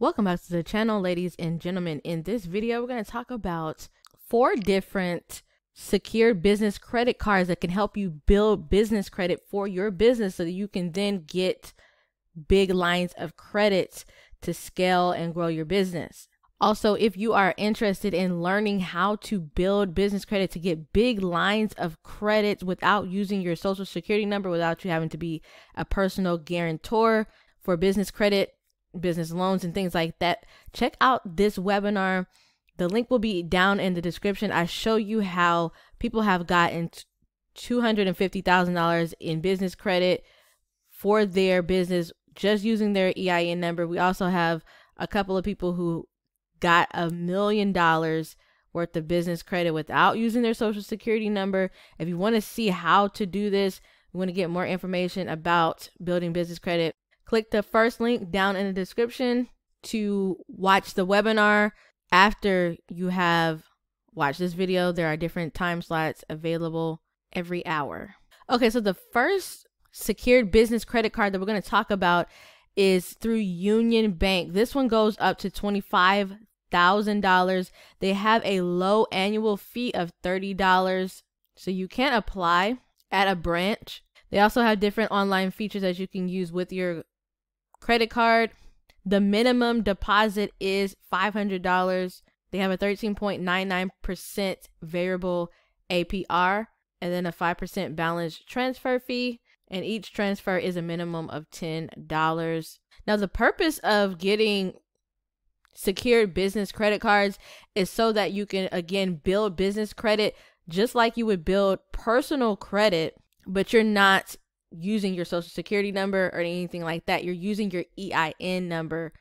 Welcome back to the channel, ladies and gentlemen. In this video, we're going to talk about four different secured business credit cards that can help you build business credit for your business so that you can then get big lines of credit to scale and grow your business. Also, if you are interested in learning how to build business credit to get big lines of credit without using your social security number, without you having to be a personal guarantor for business credit, business loans and things like that, check out this webinar. The link will be down in the description. I show you how people have gotten $250,000 in business credit for their business just using their EIN number. We also have a couple of people who got a million dollars worth of business credit without using their social security number. If you want to see how to do this, you want to get more information about building business credit, Click the first link down in the description to watch the webinar after you have watched this video. There are different time slots available every hour. Okay, so the first secured business credit card that we're going to talk about is through Union Bank. This one goes up to $25,000. They have a low annual fee of $30, so you can apply at a branch. They also have different online features that you can use with your credit card. The minimum deposit is $500. They have a 13.99% variable APR and then a 5% balance transfer fee. And each transfer is a minimum of $10. Now, the purpose of getting secured business credit cards is so that you can, again, build business credit just like you would build personal credit, but you're not using your social security number or anything like that. You're using your EIN number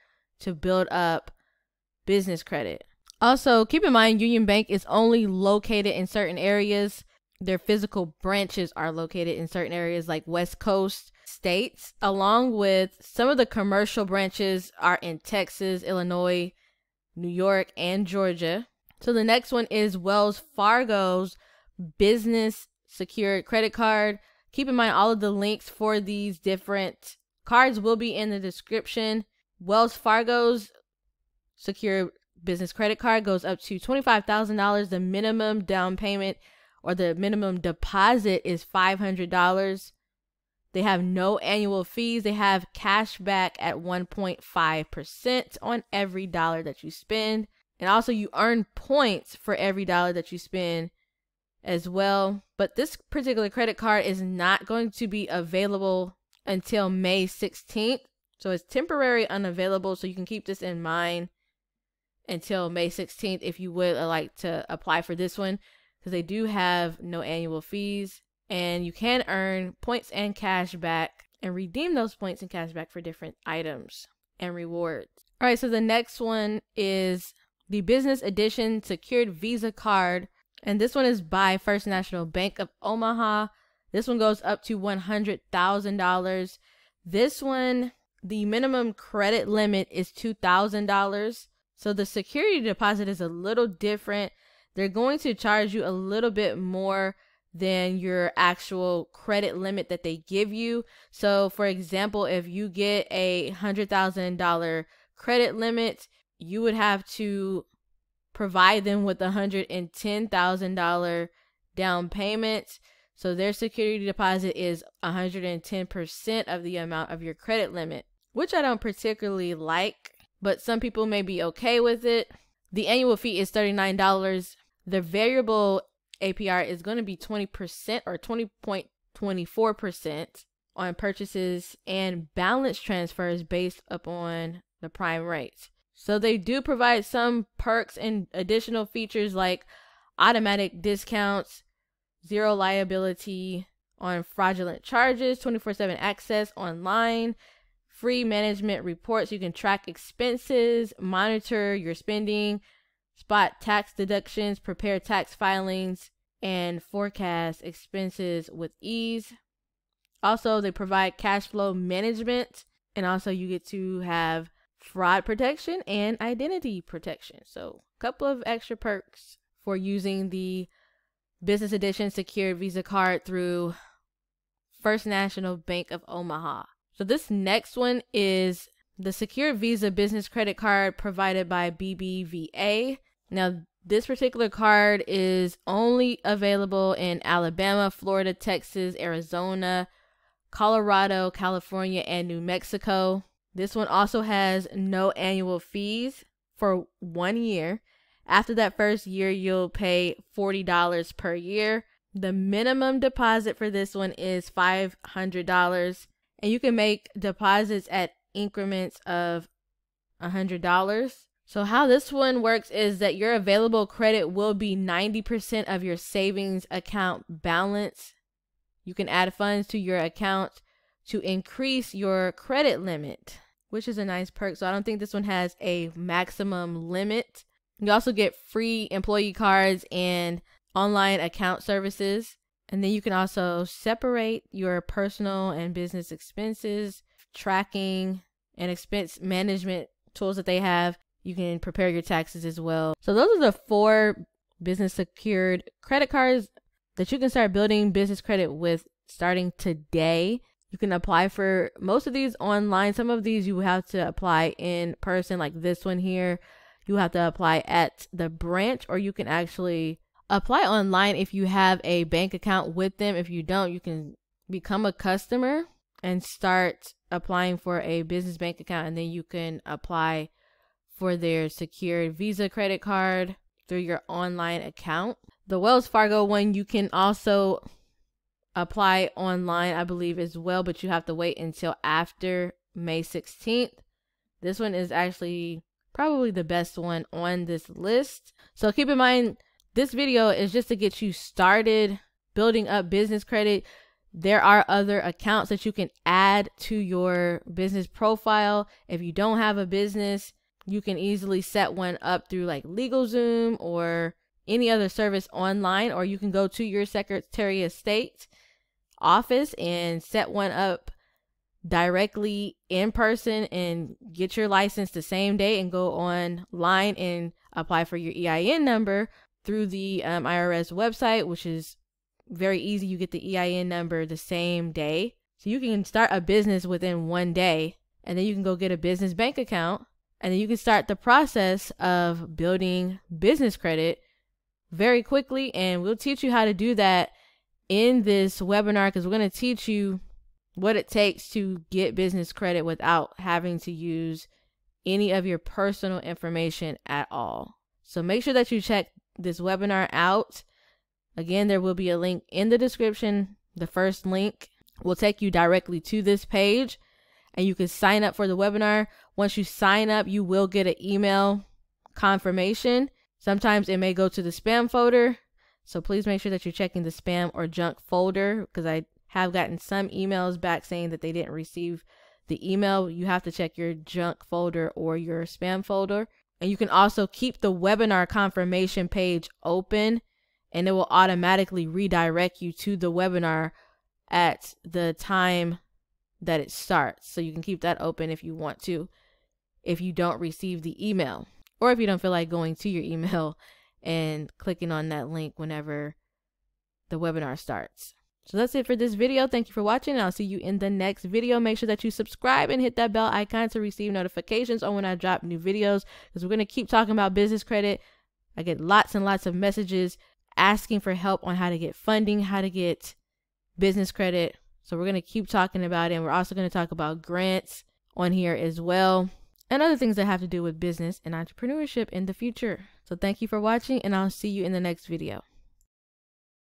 to build up business credit. Also, keep in mind Union Bank is only located in certain areas. Their physical branches are located in certain areas like West Coast states, along with some of the commercial branches are in Texas, Illinois, New York, and Georgia. So the next one is Wells Fargo's business secured credit card. Keep in mind, all of the links for these different cards will be in the description. Wells Fargo's secure business credit card goes up to $25,000. The minimum down payment or the minimum deposit is $500. They have no annual fees. They have cash back at 1.5% on every dollar that you spend. And also, you earn points for every dollar that you spend as well. But this particular credit card is not going to be available until May 16th. So it's temporary unavailable. So you can keep this in mind until May 16th if you would like to apply for this one because they do have no annual fees and you can earn points and cash back and redeem those points and cash back for different items and rewards. All right, so the next one is the business edition secured Visa card and this one is by First National Bank of Omaha. This one goes up to $100,000. This one, the minimum credit limit is $2,000. So the security deposit is a little different. They're going to charge you a little bit more than your actual credit limit that they give you. So for example, if you get a $100,000 credit limit, you would have to provide them with a hundred and ten thousand dollar down payment. So their security deposit is 110% of the amount of your credit limit, which I don't particularly like, but some people may be okay with it. The annual fee is $39. The variable APR is going to be 20% or 20.24% on purchases and balance transfers based upon the prime rate. So they do provide some perks and additional features like automatic discounts, zero liability on fraudulent charges, 24 7 access online, free management reports. You can track expenses, monitor your spending, spot tax deductions, prepare tax filings, and forecast expenses with ease. Also, they provide cash flow management, and also you get to have fraud protection and identity protection. So, a couple of extra perks for using the business edition secured Visa card through First National Bank of Omaha. So, this next one is the Secure Visa business credit card provided by BBVA. Now, this particular card is only available in Alabama, Florida, Texas, Arizona, Colorado, California, and New Mexico. This one also has no annual fees for one year. After that first year, you'll pay $40 per year. The minimum deposit for this one is $500, and you can make deposits at increments of $100. So, how this one works is that your available credit will be 90% of your savings account balance. You can add funds to your account to increase your credit limit which is a nice perk. So I don't think this one has a maximum limit. You also get free employee cards and online account services. And then you can also separate your personal and business expenses, tracking and expense management tools that they have. You can prepare your taxes as well. So those are the four business secured credit cards that you can start building business credit with starting today. You can apply for most of these online. Some of these you have to apply in person, like this one here. You have to apply at the branch, or you can actually apply online if you have a bank account with them. If you don't, you can become a customer and start applying for a business bank account, and then you can apply for their secured Visa credit card through your online account. The Wells Fargo one, you can also apply online, I believe, as well, but you have to wait until after May 16th. This one is actually probably the best one on this list. So keep in mind, this video is just to get you started building up business credit. There are other accounts that you can add to your business profile. If you don't have a business, you can easily set one up through like LegalZoom or any other service online, or you can go to your Secretary of State office and set one up directly in person and get your license the same day and go online and apply for your EIN number through the um, IRS website, which is very easy. You get the EIN number the same day. So you can start a business within one day and then you can go get a business bank account and then you can start the process of building business credit very quickly. And we'll teach you how to do that in this webinar because we're going to teach you what it takes to get business credit without having to use any of your personal information at all. So make sure that you check this webinar out. Again, there will be a link in the description. The first link will take you directly to this page and you can sign up for the webinar. Once you sign up, you will get an email confirmation. Sometimes it may go to the spam folder, so please make sure that you're checking the spam or junk folder because I have gotten some emails back saying that they didn't receive the email. You have to check your junk folder or your spam folder. And you can also keep the webinar confirmation page open and it will automatically redirect you to the webinar at the time that it starts. So you can keep that open if you want to, if you don't receive the email or if you don't feel like going to your email and clicking on that link whenever the webinar starts. So that's it for this video. Thank you for watching and I'll see you in the next video. Make sure that you subscribe and hit that bell icon to receive notifications on when I drop new videos because we're going to keep talking about business credit. I get lots and lots of messages asking for help on how to get funding, how to get business credit. So we're going to keep talking about it. And we're also going to talk about grants on here as well and other things that have to do with business and entrepreneurship in the future. So thank you for watching and I'll see you in the next video.